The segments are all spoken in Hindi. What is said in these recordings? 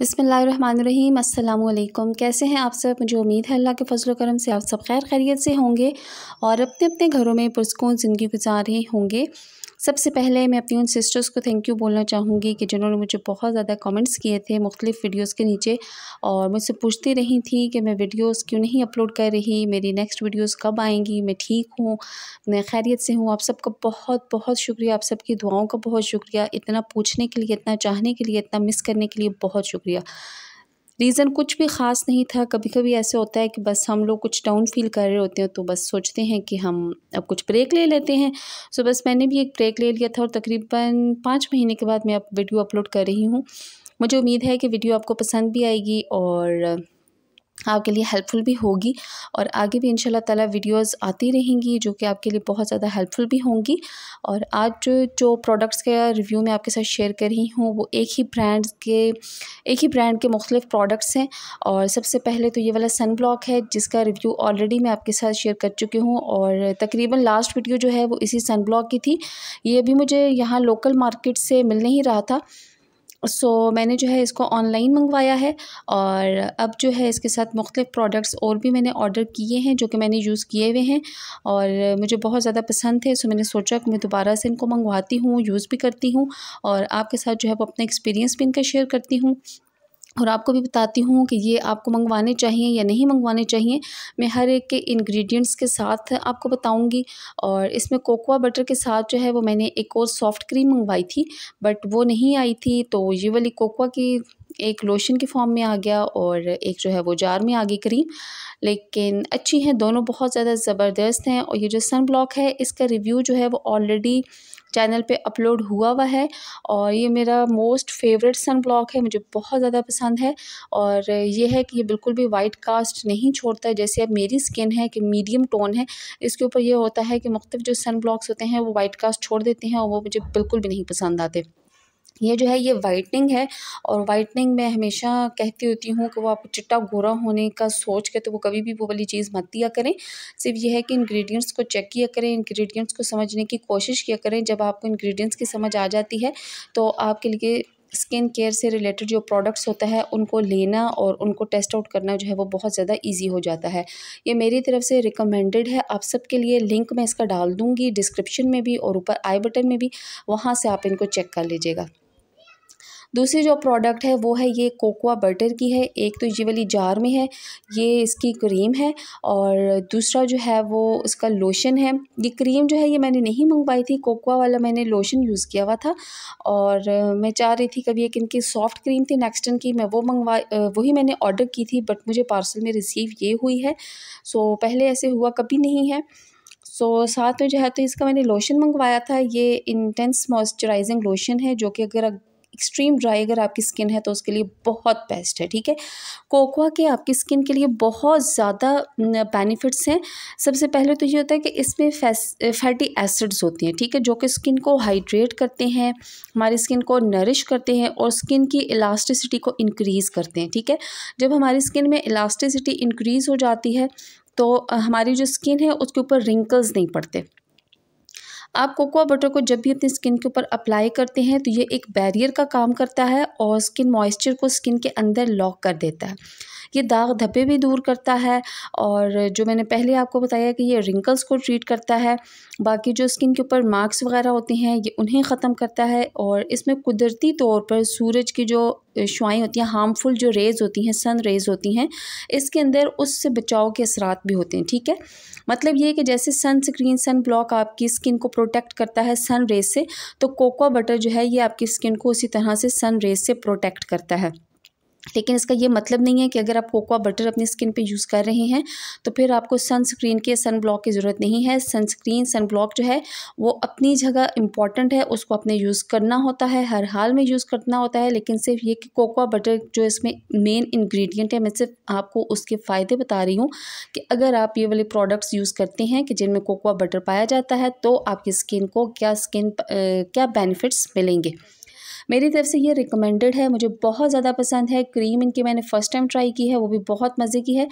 बिसमीम अल्लाम कैसे हैं आप सब मुझे उम्मीद है अल्लाह के फजल करम से आप सब खैर खैरियत से होंगे और अपने अपने घरों में पुरस्कून ज़िंदगी गुजार रहे होंगे सबसे पहले मैं अपनी उन सिस्टर्स को थैंक यू बोलना चाहूँगी कि जिन्होंने मुझे बहुत ज़्यादा कमेंट्स किए थे मुख्तलिफ़ वीडियोस के नीचे और मुझसे पूछती रही थी कि मैं वीडियोस क्यों नहीं अपलोड कर रही मेरी नेक्स्ट वीडियोस कब आएंगी मैं ठीक हूँ मैं खैरियत से हूँ आप सबका बहुत बहुत शुक्रिया आप सबकी दुआओं का बहुत शुक्रिया इतना पूछने के लिए इतना चाहने के लिए इतना मिस करने के लिए बहुत शुक्रिया शुक्रिया रीज़न कुछ भी ख़ास नहीं था कभी कभी ऐसे होता है कि बस हम लोग कुछ डाउन फील कर रहे होते हैं तो बस सोचते हैं कि हम अब कुछ ब्रेक ले लेते हैं सो बस मैंने भी एक ब्रेक ले लिया था और तकरीबन पाँच महीने के बाद मैं अब वीडियो अपलोड कर रही हूँ मुझे उम्मीद है कि वीडियो आपको पसंद भी आएगी और आपके लिए हेल्पफुल भी होगी और आगे भी इन ताला वीडियोस आती रहेंगी जो कि आपके लिए बहुत ज़्यादा हेल्पफुल भी होंगी और आज जो, जो प्रोडक्ट्स का रिव्यू मैं आपके साथ शेयर कर रही हूँ वो एक ही ब्रांड के एक ही ब्रांड के मुख्तलिफ प्रोडक्ट्स हैं और सबसे पहले तो ये वाला सन ब्लॉक है जिसका रिव्यू ऑलरेडी मैं आपके साथ शेयर कर चुकी हूँ और तकरीबन लास्ट वीडियो जो है वो इसी सन ब्लॉक की थी ये भी मुझे यहाँ लोकल मार्केट से मिल नहीं रहा था सो so, मैंने जो है इसको ऑनलाइन मंगवाया है और अब जो है इसके साथ मुख्तु प्रोडक्ट्स और भी मैंने ऑर्डर किए हैं जो कि मैंने यूज़ किए हुए हैं और मुझे बहुत ज़्यादा पसंद थे सो मैंने सोचा कि मैं दोबारा से इनको मंगवाती हूँ यूज़ भी करती हूँ और आपके साथ जो है वो अपना एक्सपीरियंस भी इनका शेयर करती हूँ और आपको भी बताती हूँ कि ये आपको मंगवाने चाहिए या नहीं मंगवाने चाहिए मैं हर एक के इंग्रेडिएंट्स के साथ आपको बताऊँगी और इसमें कोकोआ बटर के साथ जो है वो मैंने एक और सॉफ्ट क्रीम मंगवाई थी बट वो नहीं आई थी तो ये वाली कोकोआ की एक लोशन के फॉर्म में आ गया और एक जो है वो जार में आ गई क्रीम लेकिन अच्छी हैं दोनों बहुत ज़्यादा ज़बरदस्त हैं और ये जो सन ब्लॉक है इसका रिव्यू जो है वो ऑलरेडी चैनल पे अपलोड हुआ हुआ है और ये मेरा मोस्ट फेवरेट सन ब्लॉक है मुझे बहुत ज़्यादा पसंद है और ये है कि ये बिल्कुल भी वाइट कास्ट नहीं छोड़ता है जैसे अब मेरी स्किन है कि मीडियम टोन है इसके ऊपर ये होता है कि मुख्तफ जो सन ब्लॉक्स होते हैं वो वाइट कास्ट छोड़ देते हैं और वो मुझे बिल्कुल भी नहीं पसंद आते ये जो है ये वाइटनिंग है और वाइटनिंग मैं हमेशा कहती होती हूँ कि वो आप चिट्टा गोरा होने का सोच के तो वो कभी भी वो वाली चीज़ मत दिया करें सिर्फ ये है कि इंग्रेडिएंट्स को चेक किया करें इंग्रेडिएंट्स को समझने की कोशिश किया करें जब आपको इंग्रेडिएंट्स की समझ आ जाती है तो आपके लिए स्किन केयर से रिलेटेड जो प्रोडक्ट्स होता है उनको लेना और उनको टेस्ट आउट करना जो है वो बहुत ज़्यादा इजी हो जाता है ये मेरी तरफ से रिकमेंडेड है आप सबके लिए लिंक मैं इसका डाल दूँगी डिस्क्रिप्शन में भी और ऊपर आई बटन में भी वहाँ से आप इनको चेक कर लीजिएगा दूसरी जो प्रोडक्ट है वो है ये कोकोआ बटर की है एक तो ये वाली जार में है ये इसकी क्रीम है और दूसरा जो है वो उसका लोशन है ये क्रीम जो है ये मैंने नहीं मंगवाई थी कोकोआ वाला मैंने लोशन यूज़ किया हुआ था और मैं चाह रही थी कभी एक इनकी सॉफ्ट क्रीम थी नेक्स्टन की मैं वो मंगवा वही मैंने ऑर्डर की थी बट मुझे पार्सल में रिसीव ये हुई है सो पहले ऐसे हुआ कभी नहीं है सो so, साथ में जो है तो इसका मैंने लोशन मंगवाया था ये इंटेंस मॉइस्चराइजिंग लोशन है जो कि अगर एक्सट्रीम ड्राई अगर आपकी स्किन है तो उसके लिए बहुत बेस्ट है ठीक है कोकोआ के आपकी स्किन के लिए बहुत ज़्यादा बेनिफिट्स हैं सबसे पहले तो ये होता है कि इसमें फैटी एसिड्स होती हैं ठीक है जो कि स्किन को हाइड्रेट करते हैं हमारी स्किन को नरिश करते हैं और स्किन की इलास्टिसिटी को इनक्रीज़ करते हैं ठीक है जब हमारी स्किन में इलास्टिसिटी इंक्रीज़ हो जाती है तो हमारी जो स्किन है उसके ऊपर रिंकल्स नहीं पड़ते आप कोकोआ बटर को जब भी अपनी स्किन के ऊपर अप्लाई करते हैं तो ये एक बैरियर का काम करता है और स्किन मॉइस्चर को स्किन के अंदर लॉक कर देता है ये दाग धब्बे भी दूर करता है और जो मैंने पहले आपको बताया कि ये रिंकल्स को ट्रीट करता है बाकी जो स्किन के ऊपर मार्क्स वगैरह होते हैं ये उन्हें ख़त्म करता है और इसमें कुदरती तौर पर सूरज की जो शुआई होती हैं हार्मफुल जो रेज़ होती हैं सन रेज़ होती हैं इसके अंदर उससे बचाव के असरात भी होते हैं ठीक है मतलब ये कि जैसे सनस्क्रीन सन ब्लॉक आपकी स्किन को प्रोटेक्ट करता है सन रेज से तो कोकोआ बटर जो है ये आपकी स्किन को उसी तरह से सन रेज से प्रोटेक्ट करता है लेकिन इसका ये मतलब नहीं है कि अगर आप कोकोआ बटर अपनी स्किन पे यूज़ कर रहे हैं तो फिर आपको सनस्क्रीन के सन ब्लॉक की ज़रूरत नहीं है सनस्क्रीन सन ब्लॉक जो है वो अपनी जगह इंपॉर्टेंट है उसको अपने यूज़ करना होता है हर हाल में यूज़ करना होता है लेकिन सिर्फ ये कि कोकोआ बटर जो इसमें मेन इन्ग्रीडियंट है मैं सिर्फ आपको उसके फ़ायदे बता रही हूँ कि अगर आप ये वाले प्रोडक्ट्स यूज़ करते हैं कि जिनमें कोकोआ बटर पाया जाता है तो आपकी स्किन को क्या स्किन क्या बेनिफिट्स मिलेंगे मेरी तरफ से ये रिकमेंडेड है मुझे बहुत ज़्यादा पसंद है क्रीम इनकी मैंने फ़र्स्ट टाइम ट्राई की है वो भी बहुत मज़े की है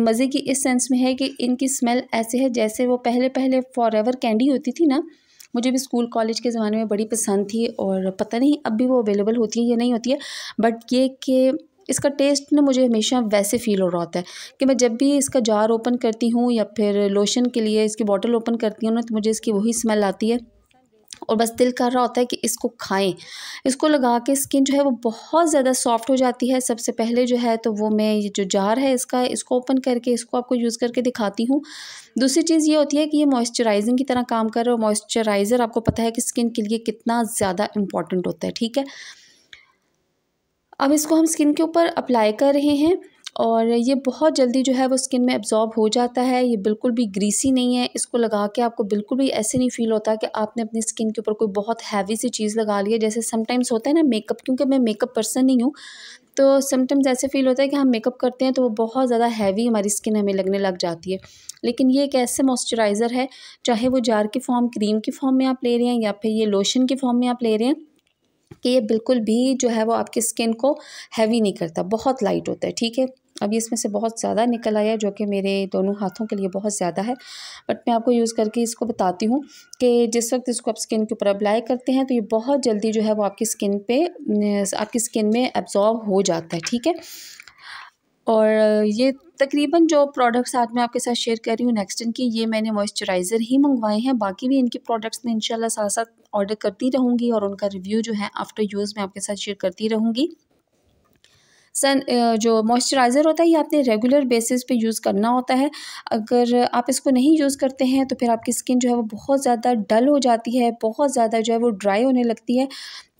मज़े की इस सेंस में है कि इनकी स्मेल ऐसे है जैसे वो पहले पहले फॉर एवर कैंडी होती थी ना मुझे भी स्कूल कॉलेज के ज़माने में बड़ी पसंद थी और पता नहीं अब भी वो अवेलेबल होती है या नहीं होती है बट ये कि इसका टेस्ट ना मुझे हमेशा वैसे फ़ील हो रहा होता है कि मैं जब भी इसका जार ओपन करती हूँ या फिर लोशन के लिए इसकी बॉटल ओपन करती हूँ ना तो मुझे इसकी वही स्मेल आती है और बस दिल कर रहा होता है कि इसको खाएं इसको लगा के स्किन जो है वो बहुत ज़्यादा सॉफ्ट हो जाती है सबसे पहले जो है तो वो मैं ये जो जार है इसका इसको ओपन करके इसको आपको यूज़ करके दिखाती हूँ दूसरी चीज़ ये होती है कि ये मॉइस्चराइजिंग की तरह काम कर रहा है मॉइस्चराइज़र आपको पता है कि स्किन के लिए कितना ज़्यादा इम्पॉर्टेंट होता है ठीक है अब इसको हम स्किन के ऊपर अप्लाई कर रहे हैं और ये बहुत जल्दी जो है वो स्किन में एब्ज़ॉर्ब हो जाता है ये बिल्कुल भी ग्रीसी नहीं है इसको लगा के आपको बिल्कुल भी ऐसे नहीं फील होता कि आपने अपनी स्किन के ऊपर कोई बहुत हैवी सी चीज़ लगा ली है जैसे समटाइम्स होता है ना मेकअप क्योंकि मैं मेकअप पर्सन नहीं हूँ तो समटाइम्स ऐसे फील होता है कि हम मेकअप करते हैं तो वो बहुत ज़्यादा हैवी हमारी स्किन हमें लगने लग जाती है लेकिन ये एक ऐसे मॉइस्चराइज़र है चाहे वो जार की फॉर्म क्रीम की फॉर्म में आप ले रहे हैं या फिर ये लोशन के फॉर्म में आप ले रहे हैं कि ये बिल्कुल भी जो है वो आपकी स्किन को हैवी नहीं करता बहुत लाइट होता है ठीक है अब इसमें से बहुत ज़्यादा निकल आया जो कि मेरे दोनों हाथों के लिए बहुत ज़्यादा है बट मैं आपको यूज़ करके इसको बताती हूँ कि जिस वक्त इसको आप स्किन के ऊपर अप्लाई करते हैं तो ये बहुत जल्दी जो है वो आपकी स्किन पे आपकी स्किन में एब्जॉर्ब हो जाता है ठीक है और ये तकरीबन जो प्रोडक्ट्स आज मैं आपके साथ शेयर कर रही हूँ नेक्स्ट इनकी ये मैंने मॉइस्चराइज़र ही मंगवाए हैं बाकी भी इनके प्रोडक्ट्स में इनशाला साथ साथ ऑर्डर करती रहूँगी और उनका रिव्यू जो है आफ्टर यूज़ मैं आपके साथ शेयर करती रहूँगी सन जो मॉइस्चराइज़र होता है ये आपने रेगुलर बेसिस पे यूज़ करना होता है अगर आप इसको नहीं यूज़ करते हैं तो फिर आपकी स्किन जो है वो बहुत ज़्यादा डल हो जाती है बहुत ज़्यादा जो है वो ड्राई होने लगती है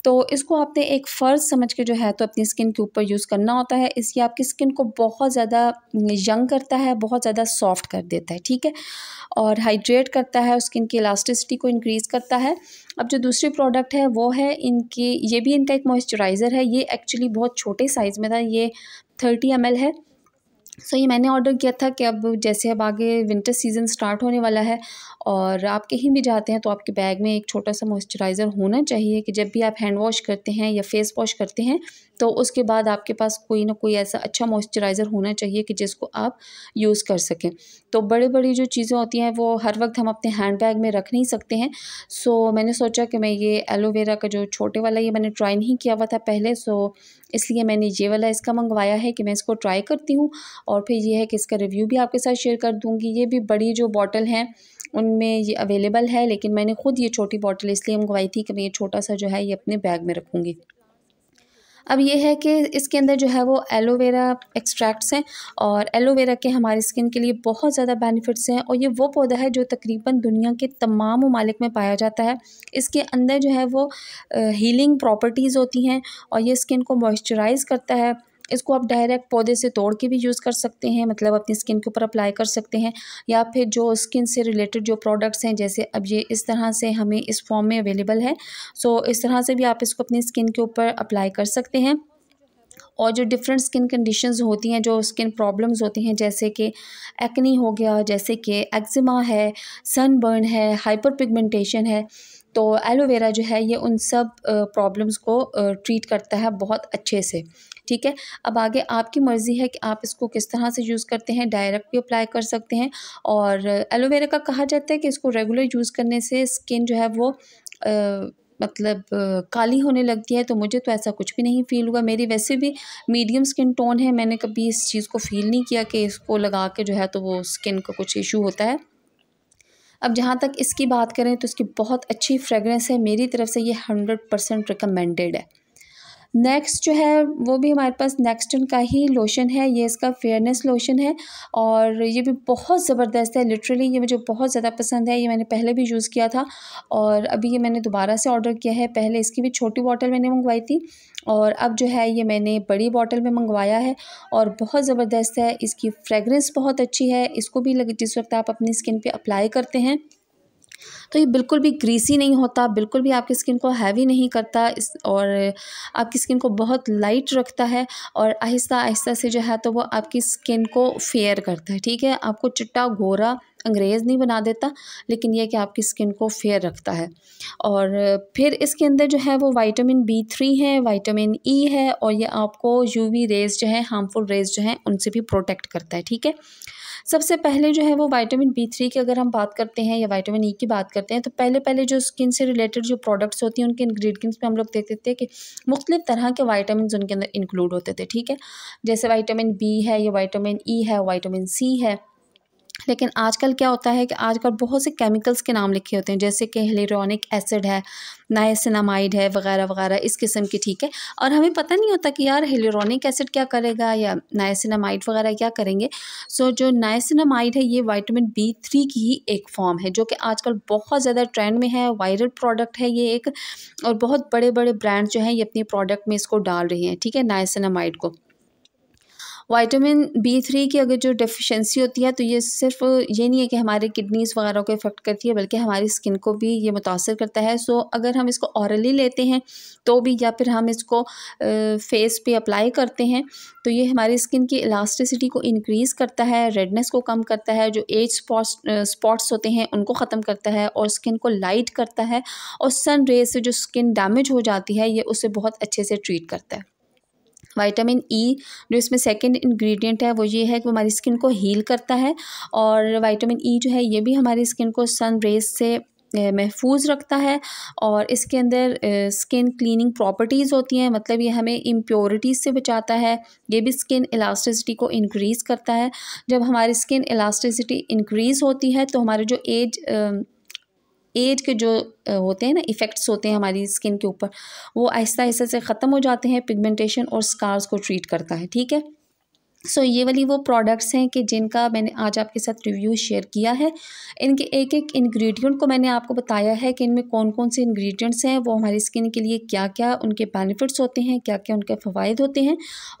तो इसको आपने एक फ़र्ज समझ के जो है तो अपनी स्किन के ऊपर यूज़ करना होता है इससे आपकी स्किन को बहुत ज़्यादा यंग करता है बहुत ज़्यादा सॉफ्ट कर देता है ठीक है और हाइड्रेट करता है स्किन की इलास्टिसिटी को इंक्रीज़ करता है अब जो दूसरी प्रोडक्ट है वो है इनकी ये भी इनका एक मॉइस्चराइज़र है ये एक्चुअली बहुत छोटे साइज़ में था ये थर्टी एम है सो ये मैंने ऑर्डर किया था कि अब जैसे अब आगे विंटर सीज़न स्टार्ट होने वाला है और आप कहीं भी जाते हैं तो आपके बैग में एक छोटा सा मॉइस्चराइज़र होना चाहिए कि जब भी आप हैंड वॉश करते हैं या फेस वॉश करते हैं तो उसके बाद आपके पास कोई ना कोई ऐसा अच्छा मॉइस्चराइज़र होना चाहिए कि जिसको आप यूज़ कर सकें तो बड़ी बड़ी जो चीज़ें होती हैं वो हर वक्त हम अपने हैंड बैग में रख नहीं सकते हैं सो मैंने सोचा कि मैं ये एलोवेरा का जो छोटे वाला ये मैंने ट्राई नहीं किया हुआ था पहले सो इसलिए मैंने ये वाला इसका मंगवाया है कि मैं इसको ट्राई करती हूँ और फिर ये है कि इसका रिव्यू भी आपके साथ शेयर कर दूँगी ये भी बड़ी जो बॉटल हैं उनमें ये अवेलेबल है लेकिन मैंने ख़ुद ये छोटी बॉटल इसलिए मंगवाई थी कि मैं ये छोटा सा जो है ये अपने बैग में रखूँगी अब ये है कि इसके अंदर जो है वो एलोवेरा एक्सट्रैक्ट्स हैं और एलोवेरा के हमारी स्किन के लिए बहुत ज़्यादा बेनिफिट्स हैं और ये वो पौधा है जो तकरीबन दुनिया के तमाम ममालिक में पाया जाता है इसके अंदर जो है वो हीलिंग प्रॉपर्टीज़ होती हैं और ये स्किन को मॉइस्चराइज़ करता है इसको आप डायरेक्ट पौधे से तोड़ के भी यूज़ कर सकते हैं मतलब अपनी स्किन के ऊपर अप्लाई कर सकते हैं या फिर जो स्किन से रिलेटेड जो प्रोडक्ट्स हैं जैसे अब ये इस तरह से हमें इस फॉर्म में अवेलेबल है सो इस तरह से भी आप इसको अपनी स्किन के ऊपर अप्लाई कर सकते हैं और जो डिफरेंट स्किन कंडीशंस होती हैं जो स्किन प्रॉब्लम्स होती हैं जैसे कि एक्नी हो गया जैसे कि एक्जिमा है सनबर्न है हाइपर पिगमेंटेशन है तो एलोवेरा जो है ये उन सब प्रॉब्लम्स को ट्रीट करता है बहुत अच्छे से ठीक है अब आगे आपकी मर्ज़ी है कि आप इसको किस तरह से यूज़ करते हैं डायरेक्ट भी अप्लाई कर सकते हैं और एलोवेरा का कहा जाता है कि इसको रेगुलर यूज़ करने से स्किन जो है वो आ, मतलब काली होने लगती है तो मुझे तो ऐसा कुछ भी नहीं फील हुआ मेरी वैसे भी मीडियम स्किन टोन है मैंने कभी इस चीज़ को फील नहीं किया कि इसको लगा के जो है तो वो स्किन का कुछ इशू होता है अब जहाँ तक इसकी बात करें तो इसकी बहुत अच्छी फ्रेगरेंस है मेरी तरफ़ से ये हंड्रेड परसेंट रिकमेंडेड है नेक्स्ट जो है वो भी हमारे पास नेक्स्टन का ही लोशन है ये इसका फेयरनेस लोशन है और ये भी बहुत ज़बरदस्त है लिटरली ये मुझे बहुत ज़्यादा पसंद है ये मैंने पहले भी यूज़ किया था और अभी ये मैंने दोबारा से ऑर्डर किया है पहले इसकी भी छोटी बॉटल मैंने मंगवाई थी और अब जो है ये मैंने बड़ी बॉटल में मंगवाया है और बहुत ज़बरदस्त है इसकी फ्रेगरेंस बहुत अच्छी है इसको भी लग जिस वक्त आप अपनी स्किन पर अप्लाई करते हैं तो ये बिल्कुल भी ग्रीसी नहीं होता बिल्कुल भी आपकी स्किन को हैवी नहीं करता इस और आपकी स्किन को बहुत लाइट रखता है और आहिस्ता आहिस्ता से जो है तो वो आपकी स्किन को फेयर करता है ठीक है आपको चिट्टा गोरा अंग्रेज़ नहीं बना देता लेकिन यह कि आपकी स्किन को फेयर रखता है और फिर इसके अंदर जो है वो वाइटामिन बी थ्री है वाइटामिन ई e है और ये आपको यूवी रेज जो है हार्मफुल रेज जो है उनसे भी प्रोटेक्ट करता है ठीक है सबसे पहले जो है वो वाइटामिन बी थ्री की अगर हम बात करते हैं या वाइटामिन ई e की बात करते हैं तो पहले पहले जो स्किन से रिलेटेड जो प्रोडक्ट्स होती हैं उनके इंग्रेडिएंट्स में हम लोग देख देते हैं कि मुख्तलिफ तरह के वाइटामिन उनके अंदर इंक्लूड होते थे ठीक है जैसे वाइटामिन बी है या वाइटामिन ई e है वाइटामिन सी है लेकिन आजकल क्या होता है कि आजकल बहुत से केमिकल्स के नाम लिखे होते हैं जैसे कि हिलेरॉनिक एसिड है नायसिनामाइड है वगैरह वगैरह इस किस्म की ठीक है और हमें पता नहीं होता कि यार हेलेरॉनिक एसिड क्या करेगा या नायसिनामाइड वगैरह क्या करेंगे सो जो नायसिनामाइड है ये वाइटमिन बी थ्री की ही एक फॉर्म है जो कि आजकल बहुत ज़्यादा ट्रेंड में है वायरल प्रोडक्ट है ये एक और बहुत बड़े बड़े ब्रांड जो हैं ये अपने प्रोडक्ट में इसको डाल रहे हैं ठीक है नायसिनामाइड को वाइटामिन बी थ्री की अगर जो डेफिशेंसी होती है तो ये सिर्फ ये नहीं है कि हमारे किडनीज़ वगैरह को इफ़ेक्ट करती है बल्कि हमारी स्किन को भी ये मुतासर करता है सो अगर हम इसको औरली लेते हैं तो भी या फिर हम इसको फेस पे अप्लाई करते हैं तो ये हमारी स्किन की इलास्टिसिटी को इंक्रीज़ करता है रेडनेस को कम करता है जो एज स्पॉट्स स्पॉट्स होते हैं उनको ख़त्म करता है और स्किन को लाइट करता है और सन रेज से जो स्किन डैमेज हो जाती है ये उसे बहुत अच्छे से ट्रीट करता है वाइटामिन ई e, जो इसमें सेकेंड इन्ग्रीडियंट है वो ये है कि वो हमारी स्किन को हील करता है और वाइटामिन ई e जो है ये भी हमारी स्किन को सन रेज से महफूज रखता है और इसके अंदर स्किन क्लीनिंग प्रॉपर्टीज़ होती हैं मतलब ये हमें इम्प्योरिटीज़ से बचाता है ये भी स्किन इलास्टिसिटी को इंक्रीज़ करता है जब हमारी स्किन इलास्टिसिटी इंक्रीज़ होती है तो हमारे जो एज एज के जो होते हैं ना इफ़ेक्ट्स होते हैं हमारी स्किन के ऊपर वो आहिस्ता आहिस्ता से ख़त्म हो जाते हैं पिगमेंटेशन और स्कार्स को ट्रीट करता है ठीक है सो so, ये वाली वो प्रोडक्ट्स हैं कि जिनका मैंने आज आपके साथ रिव्यू शेयर किया है इनके एक एक इंग्रेडिएंट को मैंने आपको बताया है कि इनमें कौन कौन से इंग्रेडिएंट्स हैं वो हमारी स्किन के लिए क्या क्या उनके बेनिफिट्स होते हैं क्या क्या उनके फ़वाद होते हैं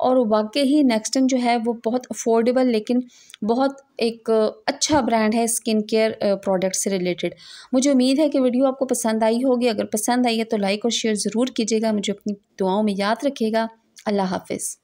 और वाकई ही नेक्स्टन जो है वो बहुत अफोर्डेबल लेकिन बहुत एक अच्छा ब्रांड है स्किन केयर प्रोडक्ट से रिलेटेड मुझे उम्मीद है कि वीडियो आपको पसंद आई होगी अगर पसंद आई है तो लाइक और शेयर ज़रूर कीजिएगा मुझे अपनी दुआओं में याद रखिएगा अल्लाह हाफिज़